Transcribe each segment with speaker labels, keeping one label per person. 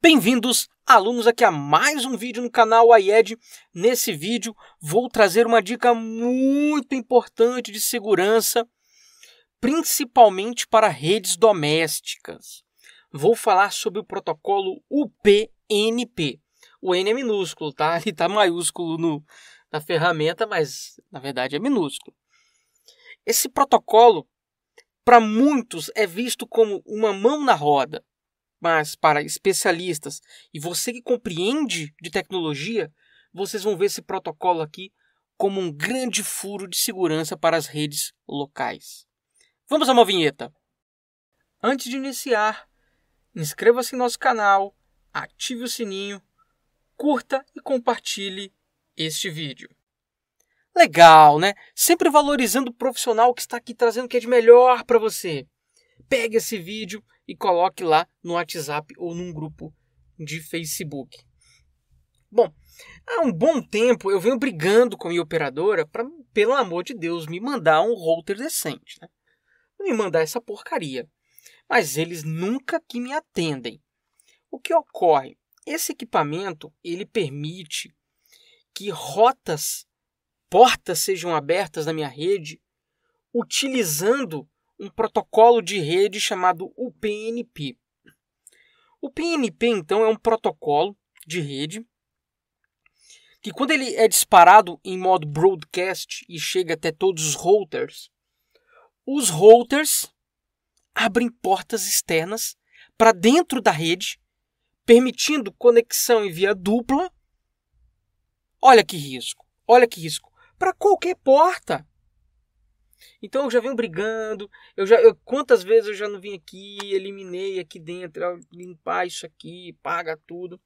Speaker 1: Bem-vindos, alunos, aqui a mais um vídeo no canal AIED. Nesse vídeo vou trazer uma dica muito importante de segurança, principalmente para redes domésticas. Vou falar sobre o protocolo UPNP. O N é minúsculo, tá? Ele está maiúsculo no, na ferramenta, mas na verdade é minúsculo. Esse protocolo, para muitos, é visto como uma mão na roda mas para especialistas e você que compreende de tecnologia, vocês vão ver esse protocolo aqui como um grande furo de segurança para as redes locais. Vamos a uma vinheta. Antes de iniciar, inscreva-se em nosso canal, ative o sininho, curta e compartilhe este vídeo. Legal, né? Sempre valorizando o profissional que está aqui trazendo o que é de melhor para você. Pegue esse vídeo e coloque lá no WhatsApp ou num grupo de Facebook. Bom, há um bom tempo eu venho brigando com a minha operadora para, pelo amor de Deus, me mandar um router decente. Né? Me mandar essa porcaria. Mas eles nunca que me atendem. O que ocorre? Esse equipamento ele permite que rotas, portas sejam abertas na minha rede, utilizando um protocolo de rede chamado UPnP. O PNP, então, é um protocolo de rede que, quando ele é disparado em modo broadcast e chega até todos os routers, os routers abrem portas externas para dentro da rede, permitindo conexão em via dupla. Olha que risco, olha que risco. Para qualquer porta. Então eu já venho brigando, eu já eu, quantas vezes eu já não vim aqui, eliminei aqui dentro, limpar isso aqui, paga tudo.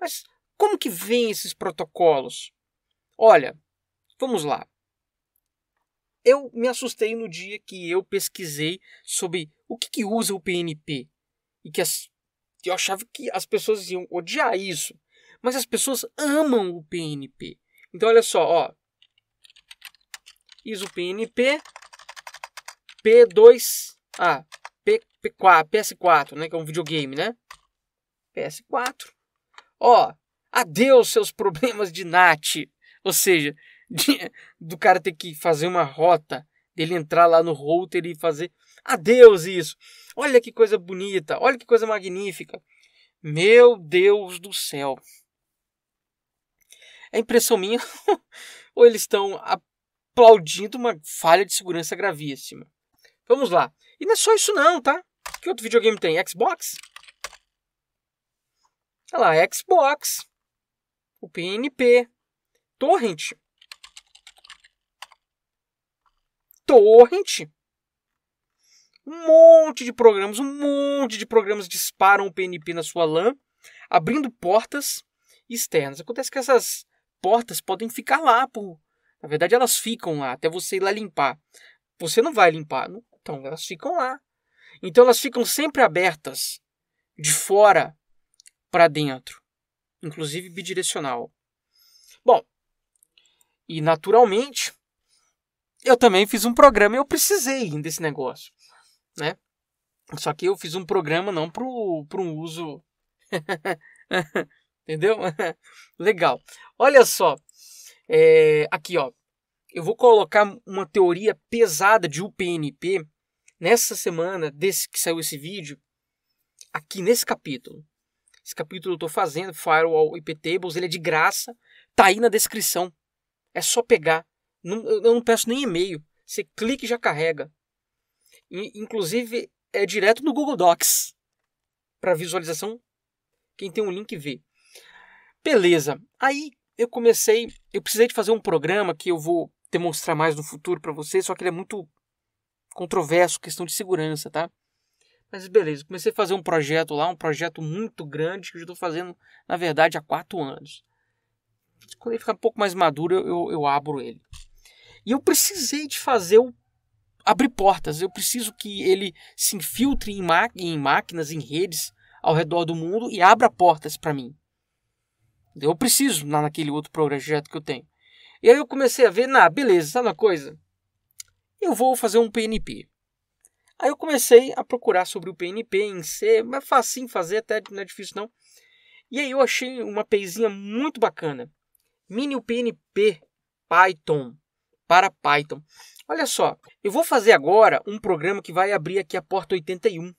Speaker 1: Mas como que vem esses protocolos? Olha, vamos lá. Eu me assustei no dia que eu pesquisei sobre o que, que usa o PNP e que as, eu achava que as pessoas iam odiar isso, mas as pessoas amam o PNP. Então olha só, ó, PnP P2, ah, P, P4, PS4, né, que é um videogame, né? PS4. Ó, adeus seus problemas de NAT, ou seja, de, do cara ter que fazer uma rota, dele entrar lá no router e fazer adeus isso. Olha que coisa bonita, olha que coisa magnífica. Meu Deus do céu. É impressão minha ou eles estão aplaudindo uma falha de segurança gravíssima. Vamos lá. E não é só isso não, tá? Que outro videogame tem? Xbox? Olha lá, Xbox, o PNP, Torrent. Torrent. Um monte de programas, um monte de programas disparam o PNP na sua LAN, abrindo portas externas. Acontece que essas portas podem ficar lá por na verdade, elas ficam lá até você ir lá limpar. Você não vai limpar, então elas ficam lá. Então elas ficam sempre abertas, de fora para dentro, inclusive bidirecional. Bom, e naturalmente, eu também fiz um programa e eu precisei desse negócio, né? Só que eu fiz um programa não para um uso. Entendeu? Legal. Olha só. É, aqui, ó. Eu vou colocar uma teoria pesada de UPNP nessa semana desse que saiu esse vídeo, aqui nesse capítulo. Esse capítulo eu estou fazendo, Firewall IP Tables, ele é de graça, tá aí na descrição. É só pegar. Não, eu não peço nem e-mail. Você clica e já carrega. Inclusive, é direto no Google Docs. Para visualização, quem tem um link vê. Beleza. Aí, eu comecei, eu precisei de fazer um programa que eu vou demonstrar mais no futuro para vocês, só que ele é muito controverso, questão de segurança, tá? Mas beleza, comecei a fazer um projeto lá, um projeto muito grande que eu estou fazendo, na verdade, há quatro anos. Quando ele ficar um pouco mais maduro, eu, eu abro ele. E eu precisei de fazer o abrir portas. Eu preciso que ele se infiltre em, em máquinas, em redes ao redor do mundo e abra portas para mim. Eu preciso na, naquele outro projeto que eu tenho. E aí eu comecei a ver, na beleza, sabe uma coisa? Eu vou fazer um PNP. Aí eu comecei a procurar sobre o PNP em C, mas é facinho fazer, até não é difícil não. E aí eu achei uma peizinha muito bacana. Mini PNP Python para Python. Olha só, eu vou fazer agora um programa que vai abrir aqui a porta 81.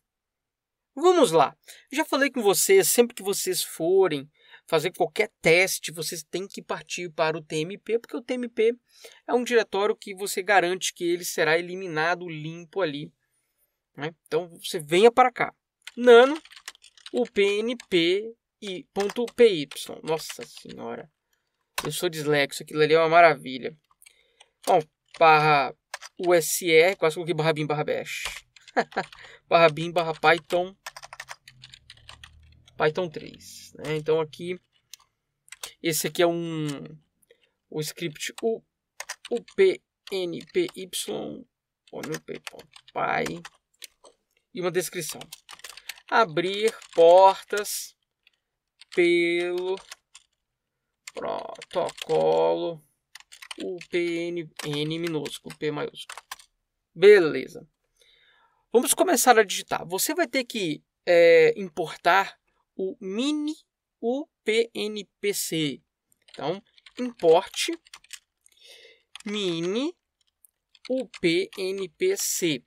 Speaker 1: Vamos lá. Eu já falei com vocês, sempre que vocês forem fazer qualquer teste, você tem que partir para o TMP, porque o TMP é um diretório que você garante que ele será eliminado limpo ali. Né? Então você venha para cá. Nano, o PNP e ponto PY. Nossa senhora. Eu sou dislexo, aquilo ali é uma maravilha. Bom, barra USR, quase que barra bin barra bash. barra bin barra python Python 3. Né? Então aqui, esse aqui é um o script U, UPNPY, e uma descrição. Abrir portas pelo protocolo UPN N minúsculo, P maiúsculo. Beleza. Vamos começar a digitar. Você vai ter que é, importar o mini UPNPC. Então, import mini UPNPC.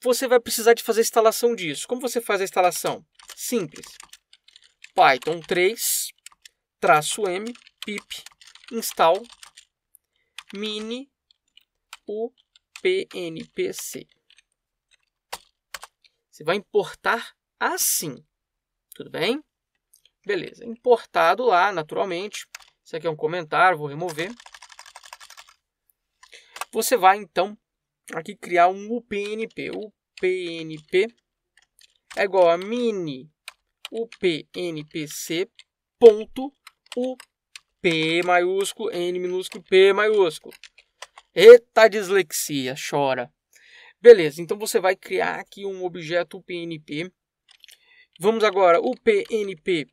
Speaker 1: Você vai precisar de fazer a instalação disso. Como você faz a instalação? Simples. Python 3 traço m pip install mini upnpc. Você vai importar assim. Tudo bem? Beleza. Importado lá, naturalmente. Isso aqui é um comentário, vou remover. Você vai, então, aqui criar um UPNP. O é igual a mini UPNPC.UP ponto o p maiúsculo n minúsculo p maiúsculo. Eita dislexia, chora. Beleza, então você vai criar aqui um objeto UPNP. Vamos agora, o PNP.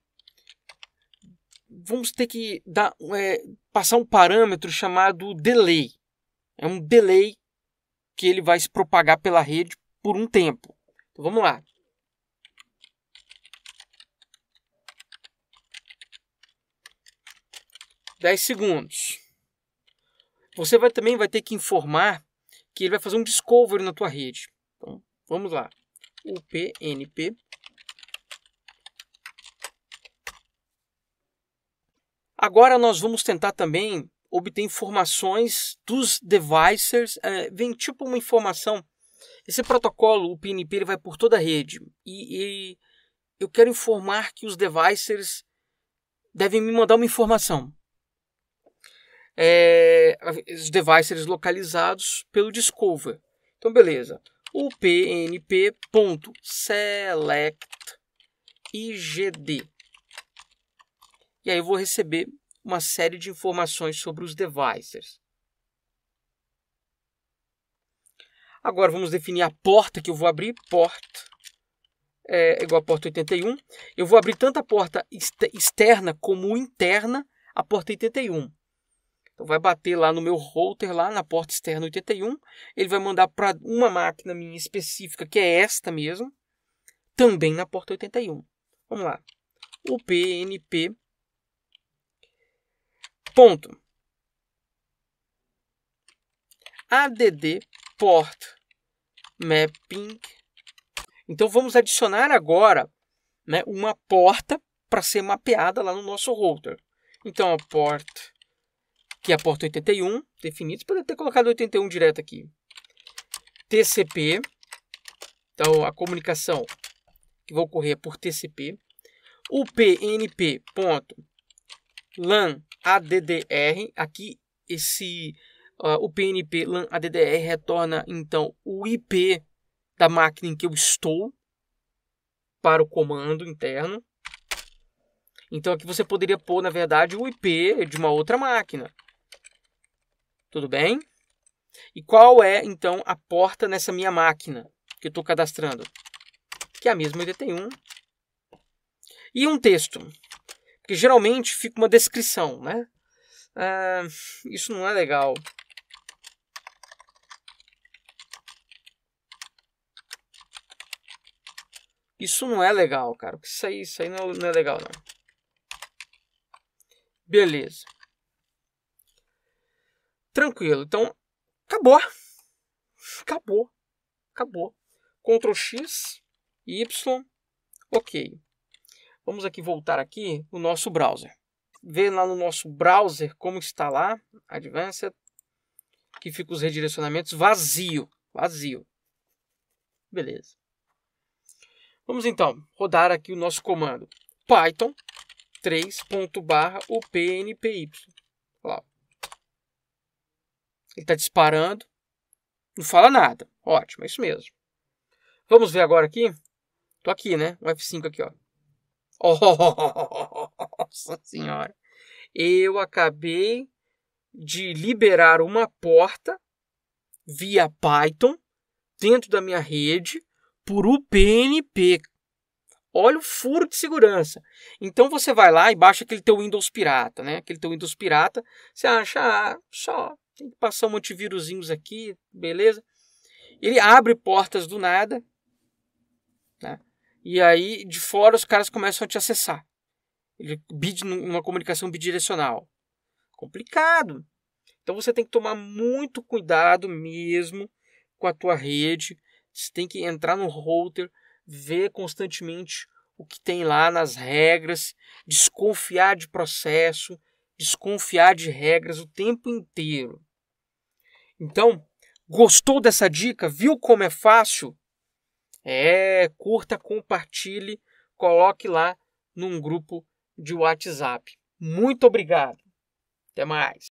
Speaker 1: Vamos ter que dar, é, passar um parâmetro chamado delay. É um delay que ele vai se propagar pela rede por um tempo. Então, vamos lá. Dez segundos. Você vai, também vai ter que informar que ele vai fazer um discovery na tua rede. Então, vamos lá. O PNP Agora nós vamos tentar também obter informações dos devices, é, vem tipo uma informação. Esse protocolo, o PNP, ele vai por toda a rede e, e eu quero informar que os devices devem me mandar uma informação. É, os devices localizados pelo Discover. Então, beleza. O PNP.selectigd. igd e aí eu vou receber uma série de informações sobre os devices. Agora vamos definir a porta que eu vou abrir, porta é igual a porta 81. Eu vou abrir tanto a porta externa como interna, a porta 81. Então vai bater lá no meu router, lá na porta externa 81. Ele vai mandar para uma máquina minha específica, que é esta mesmo, também na porta 81. Vamos lá. O PNP Ponto. add port mapping. Então vamos adicionar agora né, uma porta para ser mapeada lá no nosso router. Então a porta que é a porta 81 definida, poderia ter colocado 81 direto aqui. TCP, então a comunicação que vai ocorrer é por TCP. O PNP ponto LAN ADDR. Aqui esse uh, o PNP LAN ADDR retorna então o IP da máquina em que eu estou para o comando interno. Então aqui você poderia pôr, na verdade, o IP de uma outra máquina. Tudo bem? E qual é então a porta nessa minha máquina que eu estou cadastrando? Que é a mesma 81. E um texto que geralmente fica uma descrição, né? Ah, isso não é legal. Isso não é legal, cara. Isso aí, isso aí não, é, não é legal, não. Beleza. Tranquilo. Então, acabou. Acabou. Acabou. Ctrl X, Y, ok. Vamos aqui voltar aqui no nosso browser. Vê lá no nosso browser como está lá, Advanced, que fica os redirecionamentos vazio, vazio. Beleza. Vamos então rodar aqui o nosso comando python 3. barra upnpy. Lá. Ele está disparando. Não fala nada. Ótimo, é isso mesmo. Vamos ver agora aqui. estou aqui, né? Um F5 aqui, ó. Nossa senhora! Eu acabei de liberar uma porta via Python dentro da minha rede por UPnP. Olha o furo de segurança. Então você vai lá e baixa aquele teu Windows pirata, né? Aquele teu Windows pirata, você acha, ah, só tem que passar um antivírusinhos aqui, beleza? Ele abre portas do nada e aí, de fora, os caras começam a te acessar. Ele bid numa comunicação bidirecional. Complicado. Então você tem que tomar muito cuidado mesmo com a tua rede. Você tem que entrar no router, ver constantemente o que tem lá nas regras, desconfiar de processo, desconfiar de regras o tempo inteiro. Então, gostou dessa dica? Viu como é fácil? É, curta, compartilhe, coloque lá num grupo de WhatsApp. Muito obrigado. Até mais.